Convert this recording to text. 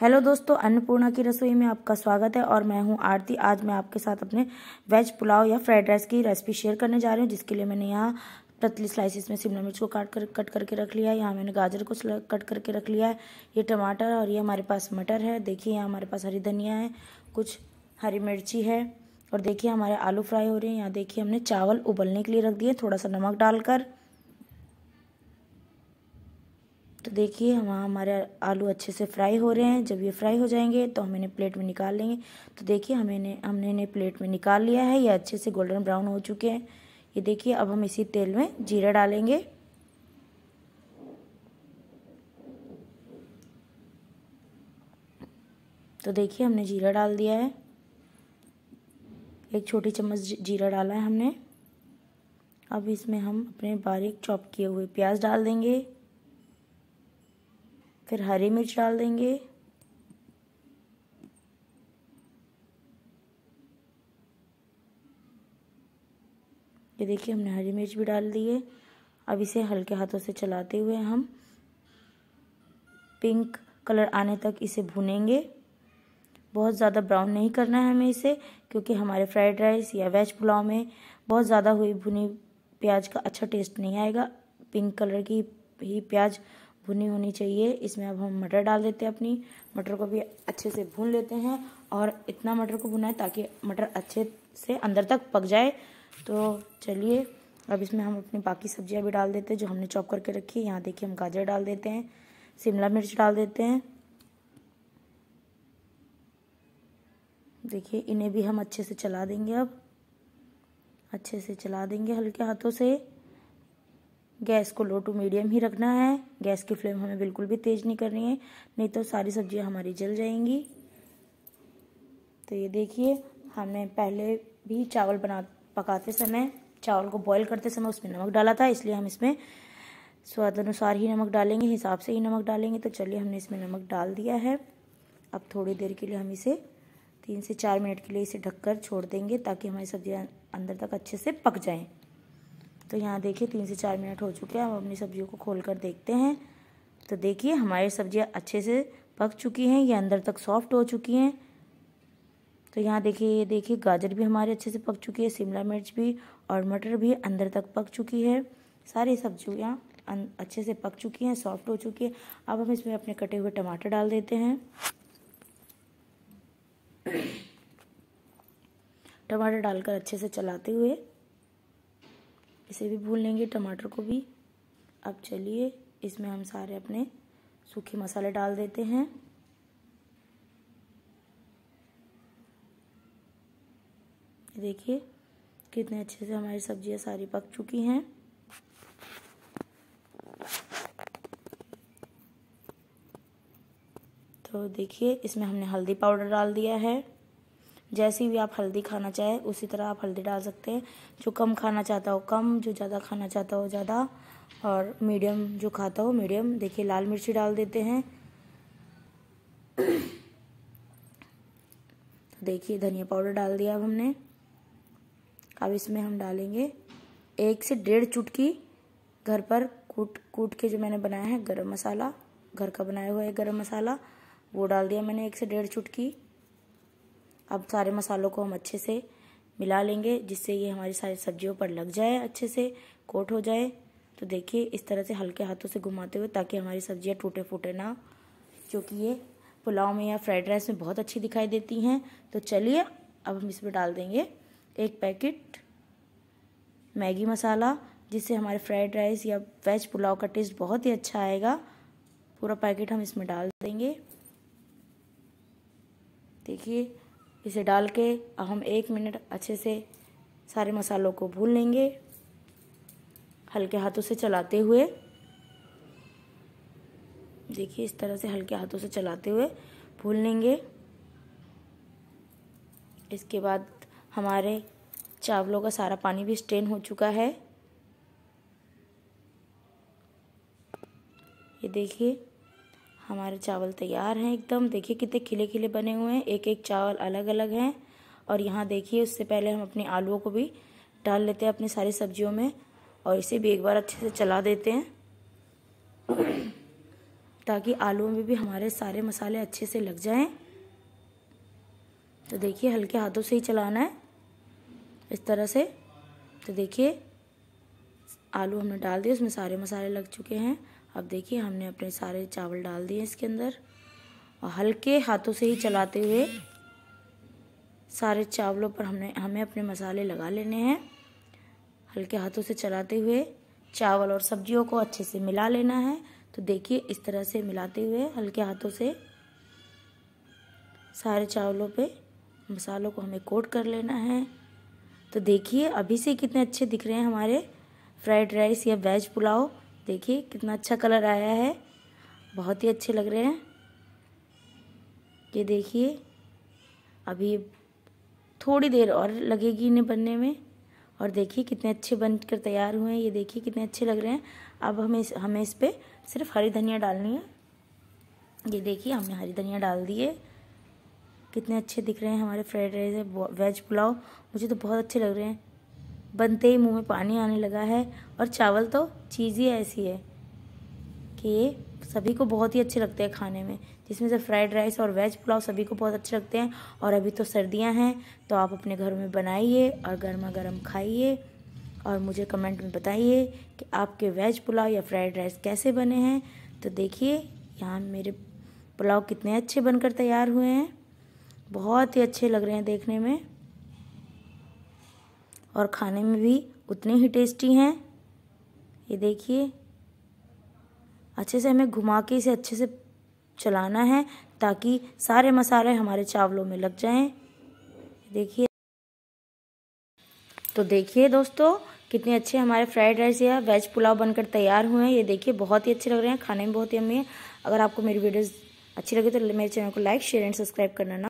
hello दोस्तों अन्नपूर्णा की रसोई में आपका स्वागत है और मैं हूं आरती आज मैं आपके साथ अपने वेज पुलाव या फ्राइड राइस की रेसिपी शेयर करने जा रही हूं जिसके लिए मैंने यहाँ पतली स्लाइसिस में शिमला मिर्च को काट कर कट करके रख लिया है यहाँ मैंने गाजर को कट करके रख लिया है ये टमाटर और ये हमारे पास मटर है देखिए यहाँ हमारे पास हरी धनिया है कुछ हरी मिर्ची है और देखिए हमारे आलू फ्राई हो रहे हैं यहाँ देखिए हमने चावल उबलने के लिए रख दिए थोड़ा सा नमक डालकर तो देखिए हम हमारे आलू अच्छे से फ्राई हो रहे हैं जब ये फ्राई हो जाएंगे तो हम इन्हें प्लेट में निकाल लेंगे तो देखिए हमें हमने इन्हें प्लेट में निकाल लिया है ये अच्छे से गोल्डन ब्राउन हो चुके हैं ये देखिए अब हम इसी तेल में जीरा डालेंगे तो देखिए हमने जीरा डाल दिया है एक छोटी चम्मच जीरा डाला है हमने अब इसमें हम अपने बारीक चॉप किए हुए प्याज डाल देंगे फिर हरी मिर्च डाल देंगे ये देखिए हमने हरी मिर्च भी डाल दी है अब इसे हल्के हाथों से चलाते हुए हम पिंक कलर आने तक इसे भुनेंगे बहुत ज़्यादा ब्राउन नहीं करना है हमें इसे क्योंकि हमारे फ्राइड राइस या वेज पुलाव में बहुत ज़्यादा हुई भुनी प्याज का अच्छा टेस्ट नहीं आएगा पिंक कलर की ही प्याज भुनी होनी चाहिए इसमें अब हम मटर डाल देते हैं अपनी मटर को भी अच्छे से भून लेते हैं और इतना मटर को भुना है ताकि मटर अच्छे से अंदर तक पक जाए तो चलिए अब इसमें हम अपनी बाकी सब्जियां भी डाल देते हैं जो हमने चॉप करके रखी है यहाँ देखिए हम गाजर डाल देते हैं शिमला मिर्च डाल देते हैं देखिए इन्हें भी हम अच्छे से चला देंगे अब अच्छे से चला देंगे हल्के हाथों से गैस को लो टू मीडियम ही रखना है गैस की फ्लेम हमें बिल्कुल भी तेज़ नहीं करनी है नहीं तो सारी सब्जियां हमारी जल जाएंगी तो ये देखिए हमने पहले भी चावल बना पकाते समय चावल को बॉईल करते समय उसमें नमक डाला था इसलिए हम इसमें स्वाद अनुसार ही नमक डालेंगे हिसाब से ही नमक डालेंगे तो चलिए हमने इसमें नमक डाल दिया है अब थोड़ी देर के लिए हम इसे तीन से चार मिनट के लिए इसे ढककर छोड़ देंगे ताकि हमारी सब्जियाँ अंदर तक अच्छे से पक जाएँ तो यहाँ देखिए तीन से चार मिनट हो चुके हैं हम अपनी सब्जियों को खोल कर देखते हैं तो देखिए हमारी सब्जियाँ अच्छे से पक चुकी हैं ये अंदर तक सॉफ्ट हो चुकी हैं तो यहाँ देखिए ये देखिए गाजर भी हमारे अच्छे से पक चुकी है शिमला मिर्च भी और मटर भी अंदर तक पक चुकी है सारी सब्जियाँ अच्छे से पक चुकी हैं सॉफ्ट हो चुकी है अब हम इसमें अपने कटे हुए टमाटर डाल देते हैं टमाटर डालकर अच्छे से चलाते हुए इसे भी भून लेंगे टमाटर को भी अब चलिए इसमें हम सारे अपने सूखे मसाले डाल देते हैं देखिए कितने अच्छे से हमारी सब्जियां सारी पक चुकी हैं तो देखिए इसमें हमने हल्दी पाउडर डाल दिया है जैसी भी आप हल्दी खाना चाहें उसी तरह आप हल्दी डाल सकते हैं जो कम खाना चाहता हो कम जो ज़्यादा खाना चाहता हो ज़्यादा और मीडियम जो खाता हो मीडियम देखिए लाल मिर्ची डाल देते हैं तो देखिए धनिया पाउडर डाल दिया अब हमने अब इसमें हम डालेंगे एक से डेढ़ चुटकी घर पर कूट कूट के जो मैंने बनाया है गरम मसाला घर का बनाया हुआ है गरम मसाला वो डाल दिया मैंने एक से डेढ़ चुटकी अब सारे मसालों को हम अच्छे से मिला लेंगे जिससे ये हमारी सारी सब्जियों पर लग जाए अच्छे से कोट हो जाए तो देखिए इस तरह से हल्के हाथों से घुमाते हुए ताकि हमारी सब्जियाँ टूटे फूटे ना क्योंकि ये पुलाव में या फ्राइड राइस में बहुत अच्छी दिखाई देती हैं तो चलिए अब हम इसमें डाल देंगे एक पैकेट मैगी मसाला जिससे हमारे फ्राइड राइस या वेज पुलाव का टेस्ट बहुत ही अच्छा आएगा पूरा पैकेट हम इसमें डाल देंगे देखिए इसे डाल के हम एक मिनट अच्छे से सारे मसालों को भून लेंगे हल्के हाथों से चलाते हुए देखिए इस तरह से हल्के हाथों से चलाते हुए भून लेंगे इसके बाद हमारे चावलों का सारा पानी भी स्टेन हो चुका है ये देखिए हमारे चावल तैयार हैं एकदम देखिए कितने खिले खिले बने हुए हैं एक एक चावल अलग अलग हैं और यहाँ देखिए उससे पहले हम अपने आलूओं को भी डाल लेते हैं अपनी सारी सब्जियों में और इसे भी एक बार अच्छे से चला देते हैं ताकि आलुओं में भी हमारे सारे मसाले अच्छे से लग जाएं तो देखिए हल्के हाथों से ही चलाना है इस तरह से तो देखिए आलू हमने डाल दिए उसमें सारे मसाले लग चुके हैं अब देखिए हमने अपने सारे चावल डाल दिए इसके अंदर और हल्के हाथों से ही चलाते हुए सारे चावलों पर हमने हमें अपने मसाले लगा लेने हैं हल्के हाथों से चलाते हुए चावल और सब्जियों को अच्छे से मिला लेना है तो देखिए इस तरह से मिलाते हुए हल्के हाथों से सारे चावलों पे मसालों को हमें कोट कर लेना है तो देखिए अभी से कितने अच्छे दिख रहे हैं हमारे फ्राइड राइस या वेज पुलाव देखिए कितना अच्छा कलर आया है बहुत ही अच्छे लग रहे हैं ये देखिए अभी थोड़ी देर और लगेगी इन्हें बनने में और देखिए कितने अच्छे बनकर तैयार हुए हैं ये देखिए कितने अच्छे लग रहे हैं अब हमें हमें इस पर सिर्फ हरी धनिया डालनी है ये देखिए हमने हरी धनिया डाल दिए कितने अच्छे दिख रहे हैं हमारे फ्राइड राइस वेज पुलाव मुझे तो बहुत अच्छे लग रहे हैं बनते ही मुंह में पानी आने लगा है और चावल तो चीज़ ही ऐसी है कि ये सभी को बहुत ही अच्छे लगते हैं खाने में जिसमें से फ्राइड राइस और वेज पुलाव सभी को बहुत अच्छे लगते हैं और अभी तो सर्दियां हैं तो आप अपने घर में बनाइए और गर्मा गर्म खाइए और मुझे कमेंट में बताइए कि आपके वेज पुलाव या फ्राइड राइस कैसे बने हैं तो देखिए यहाँ मेरे पुलाव कितने अच्छे बनकर तैयार हुए हैं बहुत ही अच्छे लग रहे हैं देखने में और खाने में भी उतने ही टेस्टी हैं ये देखिए अच्छे से हमें घुमा के इसे अच्छे से चलाना है ताकि सारे मसाले हमारे चावलों में लग जाएं देखिए तो देखिए दोस्तों कितने अच्छे हमारे फ्राइड राइस या वेज पुलाव बनकर तैयार हुए हैं ये देखिए बहुत ही अच्छे लग रहे हैं खाने में बहुत ही अम्मी है अगर आपको मेरी वीडियोज़ अच्छी लगे तो मेरे चैनल को लाइक शेयर एंड सब्सक्राइब करना ना